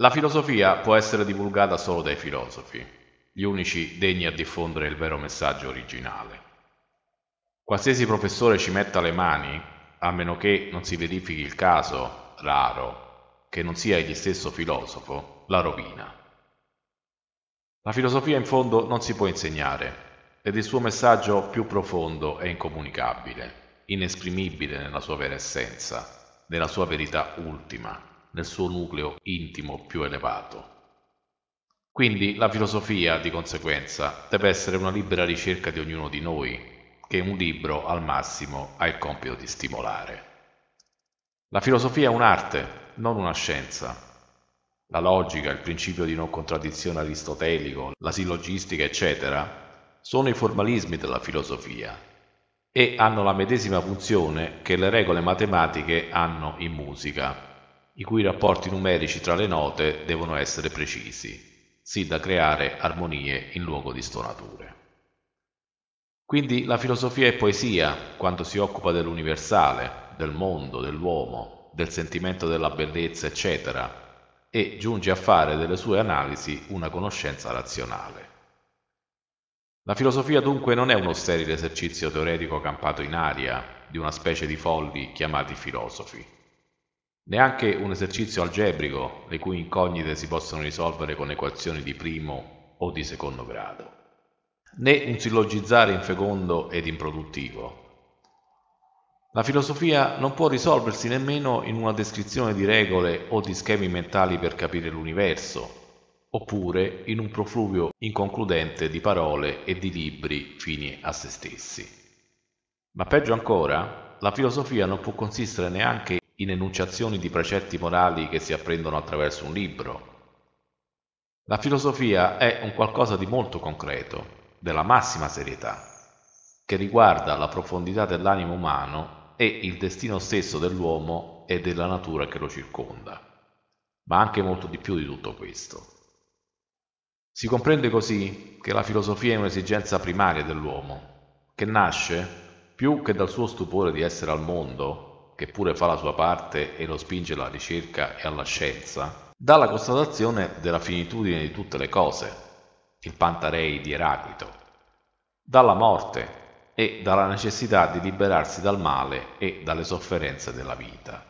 La filosofia può essere divulgata solo dai filosofi, gli unici degni a diffondere il vero messaggio originale. Qualsiasi professore ci metta le mani, a meno che non si verifichi il caso, raro, che non sia egli stesso filosofo, la rovina. La filosofia in fondo non si può insegnare ed il suo messaggio più profondo è incomunicabile, inesprimibile nella sua vera essenza, nella sua verità ultima nel suo nucleo intimo più elevato. Quindi la filosofia, di conseguenza, deve essere una libera ricerca di ognuno di noi, che un libro al massimo ha il compito di stimolare. La filosofia è un'arte, non una scienza. La logica, il principio di non contraddizione aristotelico, la sillogistica, eccetera, sono i formalismi della filosofia e hanno la medesima funzione che le regole matematiche hanno in musica, i cui rapporti numerici tra le note devono essere precisi, sì da creare armonie in luogo di stonature. Quindi la filosofia è poesia quando si occupa dell'universale, del mondo, dell'uomo, del sentimento della bellezza, eccetera, e giunge a fare delle sue analisi una conoscenza razionale. La filosofia dunque non è uno sterile esercizio teoretico campato in aria di una specie di folli chiamati filosofi, Neanche un esercizio algebrico, le cui incognite si possono risolvere con equazioni di primo o di secondo grado. Né un sillogizzare infecondo ed improduttivo. La filosofia non può risolversi nemmeno in una descrizione di regole o di schemi mentali per capire l'universo, oppure in un profluvio inconcludente di parole e di libri fini a se stessi. Ma peggio ancora, la filosofia non può consistere neanche in enunciazioni di precetti morali che si apprendono attraverso un libro. La filosofia è un qualcosa di molto concreto, della massima serietà, che riguarda la profondità dell'animo umano e il destino stesso dell'uomo e della natura che lo circonda, ma anche molto di più di tutto questo. Si comprende così che la filosofia è un'esigenza primaria dell'uomo, che nasce, più che dal suo stupore di essere al mondo, che pure fa la sua parte e lo spinge alla ricerca e alla scienza, dà la constatazione della finitudine di tutte le cose, il Pantarei di Eraclito, dalla morte e dalla necessità di liberarsi dal male e dalle sofferenze della vita,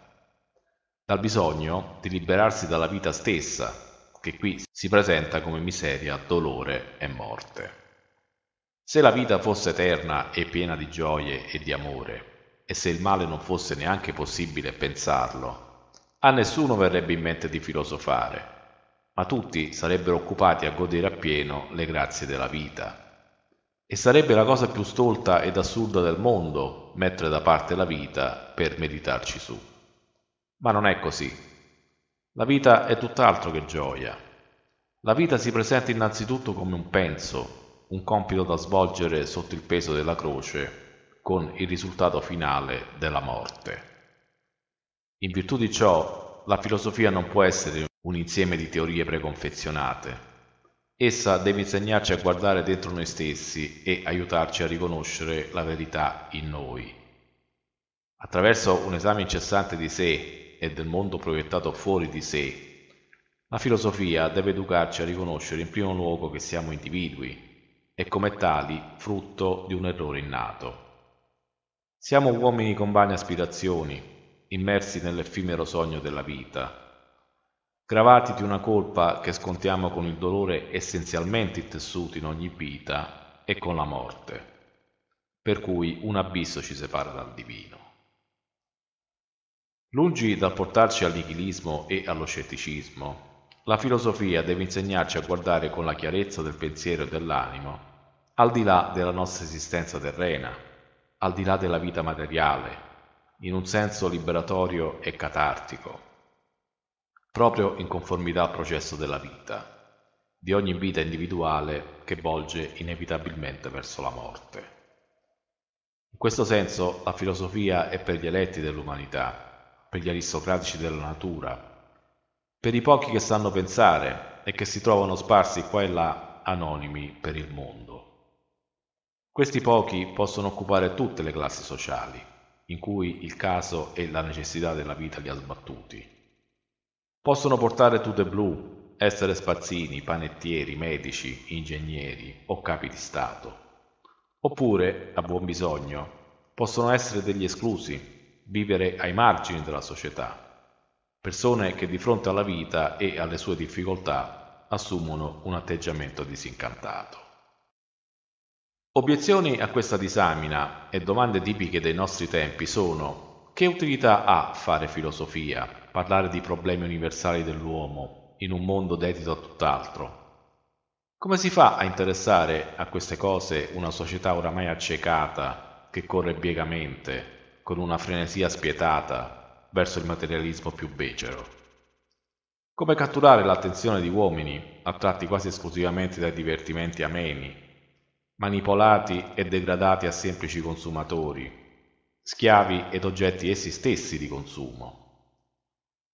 dal bisogno di liberarsi dalla vita stessa, che qui si presenta come miseria, dolore e morte. Se la vita fosse eterna e piena di gioie e di amore, e se il male non fosse neanche possibile pensarlo, a nessuno verrebbe in mente di filosofare, ma tutti sarebbero occupati a godere appieno le grazie della vita. E sarebbe la cosa più stolta ed assurda del mondo mettere da parte la vita per meditarci su. Ma non è così. La vita è tutt'altro che gioia. La vita si presenta innanzitutto come un penso, un compito da svolgere sotto il peso della croce con il risultato finale della morte. In virtù di ciò, la filosofia non può essere un insieme di teorie preconfezionate. Essa deve insegnarci a guardare dentro noi stessi e aiutarci a riconoscere la verità in noi. Attraverso un esame incessante di sé e del mondo proiettato fuori di sé, la filosofia deve educarci a riconoscere in primo luogo che siamo individui e come tali frutto di un errore innato. Siamo uomini con vane aspirazioni, immersi nell'effimero sogno della vita, gravati di una colpa che scontiamo con il dolore essenzialmente tessuto in ogni vita e con la morte, per cui un abisso ci separa dal divino. Lungi dal portarci al nichilismo e allo scetticismo, la filosofia deve insegnarci a guardare con la chiarezza del pensiero e dell'animo, al di là della nostra esistenza terrena, al di là della vita materiale, in un senso liberatorio e catartico, proprio in conformità al processo della vita, di ogni vita individuale che volge inevitabilmente verso la morte. In questo senso la filosofia è per gli eletti dell'umanità, per gli aristocratici della natura, per i pochi che sanno pensare e che si trovano sparsi qua e là anonimi per il mondo. Questi pochi possono occupare tutte le classi sociali, in cui il caso e la necessità della vita li ha sbattuti. Possono portare tute blu, essere spazzini, panettieri, medici, ingegneri o capi di Stato. Oppure, a buon bisogno, possono essere degli esclusi, vivere ai margini della società, persone che di fronte alla vita e alle sue difficoltà assumono un atteggiamento disincantato. Obiezioni a questa disamina e domande tipiche dei nostri tempi sono che utilità ha fare filosofia, parlare di problemi universali dell'uomo in un mondo dedito a tutt'altro? Come si fa a interessare a queste cose una società oramai accecata che corre biegamente, con una frenesia spietata, verso il materialismo più becero? Come catturare l'attenzione di uomini, attratti quasi esclusivamente dai divertimenti ameni manipolati e degradati a semplici consumatori, schiavi ed oggetti essi stessi di consumo.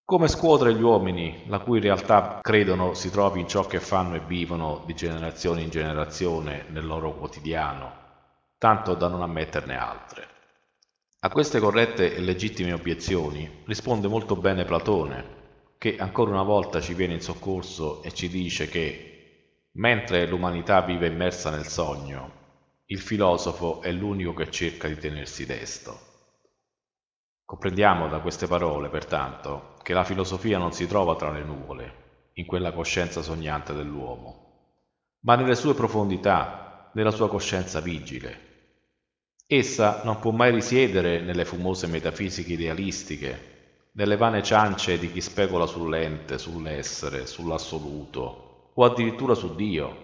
Come scuotere gli uomini, la cui realtà credono si trovi in ciò che fanno e vivono di generazione in generazione nel loro quotidiano, tanto da non ammetterne altre. A queste corrette e legittime obiezioni risponde molto bene Platone, che ancora una volta ci viene in soccorso e ci dice che Mentre l'umanità vive immersa nel sogno, il filosofo è l'unico che cerca di tenersi desto. Comprendiamo da queste parole, pertanto, che la filosofia non si trova tra le nuvole, in quella coscienza sognante dell'uomo, ma nelle sue profondità, nella sua coscienza vigile. Essa non può mai risiedere nelle fumose metafisiche idealistiche, nelle vane ciance di chi specula sull'ente, sull'essere, sull'assoluto, o addirittura su Dio,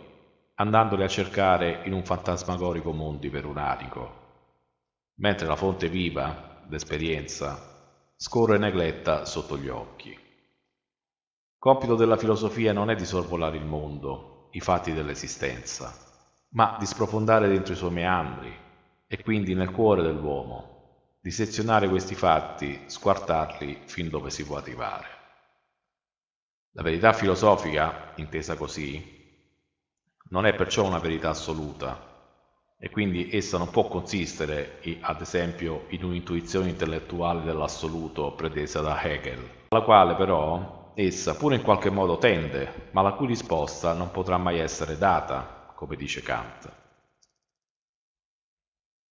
andandole a cercare in un fantasmagorico mondo perunarico, mentre la fonte viva, l'esperienza, scorre negletta sotto gli occhi. Compito della filosofia non è di sorvolare il mondo, i fatti dell'esistenza, ma di sprofondare dentro i suoi meandri e quindi nel cuore dell'uomo, di sezionare questi fatti, squartarli fin dove si può arrivare. La verità filosofica, intesa così, non è perciò una verità assoluta e quindi essa non può consistere, ad esempio, in un'intuizione intellettuale dell'assoluto pretesa da Hegel, alla quale però essa pure in qualche modo tende, ma la cui risposta non potrà mai essere data, come dice Kant.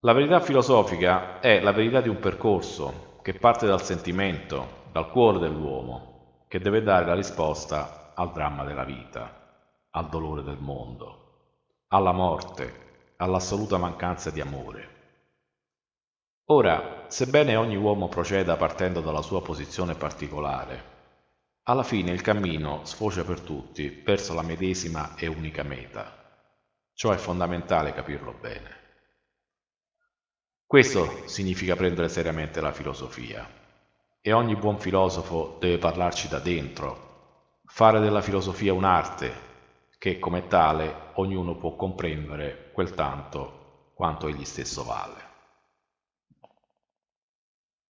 La verità filosofica è la verità di un percorso che parte dal sentimento, dal cuore dell'uomo, che deve dare la risposta al dramma della vita, al dolore del mondo, alla morte, all'assoluta mancanza di amore. Ora, sebbene ogni uomo proceda partendo dalla sua posizione particolare, alla fine il cammino sfocia per tutti verso la medesima e unica meta. Ciò è fondamentale capirlo bene. Questo significa prendere seriamente la filosofia e ogni buon filosofo deve parlarci da dentro, fare della filosofia un'arte che come tale ognuno può comprendere quel tanto quanto egli stesso vale.